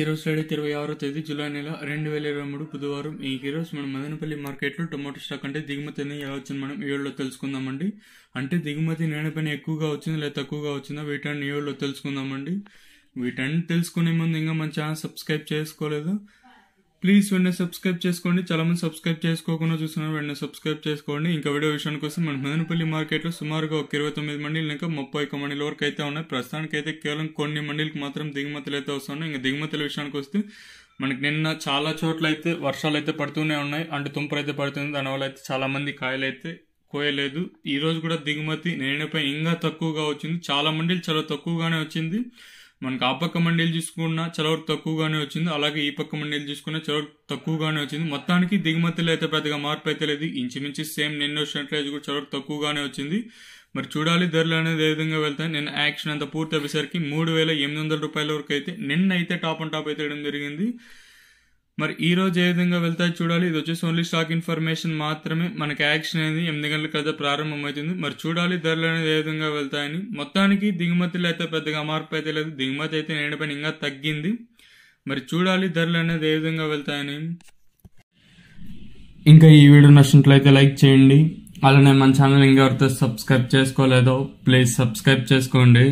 ఈరోజు తేదీ ఇరవై ఆరో తేదీ జూలై నెల రెండు వేల ఇరవై మూడు బుధవారం ఈ ఈరోజు మనం మదనపల్లి మార్కెట్లో టొమాటో స్టాక్ అంటే దిగుమతి అనేది ఎలా వచ్చింది మనం ఏళ్ళలో తెలుసుకుందామండి అంటే దిగుమతి నేను పైన ఎక్కువగా వచ్చిందా లేదా తక్కువగా వచ్చిందా వీటన్ని ఏళ్ళలో తెలుసుకుందామండి వీటన్ని తెలుసుకునే ముందు ఇంకా మన ఛానల్ సబ్స్క్రైబ్ చేసుకోలేదు ప్లీజ్ వెంటనే సబ్స్క్రైబ్ చేసుకోండి చాలా మంది సబ్స్క్రైబ్ చేసుకోకుండా చూస్తున్నారు వెంటనే సబ్స్క్రైబ్ చేసుకోండి ఇంకా వీడియో విషయానికి వస్తే మన మదనపల్లి మార్కెట్లో సుమారుగా ఒక ఇరవై తొమ్మిది మండీలు ఇంకా ముప్పై ఒక్క మండీల వరకు అయితే ఉన్నాయి ప్రస్తుతానికి అయితే కేవలం కొన్ని మండీలకు మాత్రం దిగుమతులు అయితే వస్తున్నాయి ఇంకా దిగుమతుల విషయానికి వస్తే మనకి నిన్న చాలా చోట్ల అయితే వర్షాలు అయితే పడుతూనే ఉన్నాయి అంటే తుంపలు అయితే పడుతుంది దానివల్ల అయితే చాలా కాయలు అయితే కోయలేదు ఈరోజు కూడా దిగుమతి నేనపై ఇంకా తక్కువగా వచ్చింది చాలా మండీలు చాలా తక్కువగానే వచ్చింది మనకు ఆ పక్క మండీలు చూసుకున్న చలవరు తక్కువగానే వచ్చింది అలాగే ఈ పక్క మండీలు చూసుకున్న చలవరు తక్కువగానే వచ్చింది మొత్తానికి దిగుమతులు అయితే పెద్దగా మార్పు అయితే లేదు ఇంచుమించు సేమ్ నిన్న వచ్చినట్లయితే కూడా చలవరు తక్కువగానే వచ్చింది మరి చూడాలి ధరలు అనేది ఏ విధంగా వెళ్తాయి నిన్న యాక్షన్ అంతా పూర్తి అయ్యేసరికి మూడు వేల ఎనిమిది వందల రూపాయల వరకు అయితే నిన్న అయితే టాప్ అండ్ టాప్ అయితే వేయడం జరిగింది మరి ఈ రోజు ఏ విధంగా వెళ్తాయి చూడాలి ఇది వచ్చేసి ఓన్లీ స్టాక్ ఇన్ఫర్మేషన్ మాత్రమే మనకి యాక్షన్ అనేది ఎనిమిది గంటల కదా ప్రారంభమవుతుంది మరి చూడాలి ధరలు అనేది ఏ విధంగా వెళ్తాయని మొత్తానికి దిగుమతులు అయితే పెద్దగా మార్పు అయితే లేదు దిగుమతి అయితే నేను పైన ఇంకా తగ్గింది మరి చూడాలి ధరలు అనేది ఏ విధంగా వెళ్తాయని ఇంకా ఈ వీడియో నచ్చినట్లయితే లైక్ చేయండి అలానే మన ఛానల్ ఇంకా సబ్స్క్రైబ్ చేసుకోలేదో ప్లీజ్ సబ్స్క్రైబ్ చేసుకోండి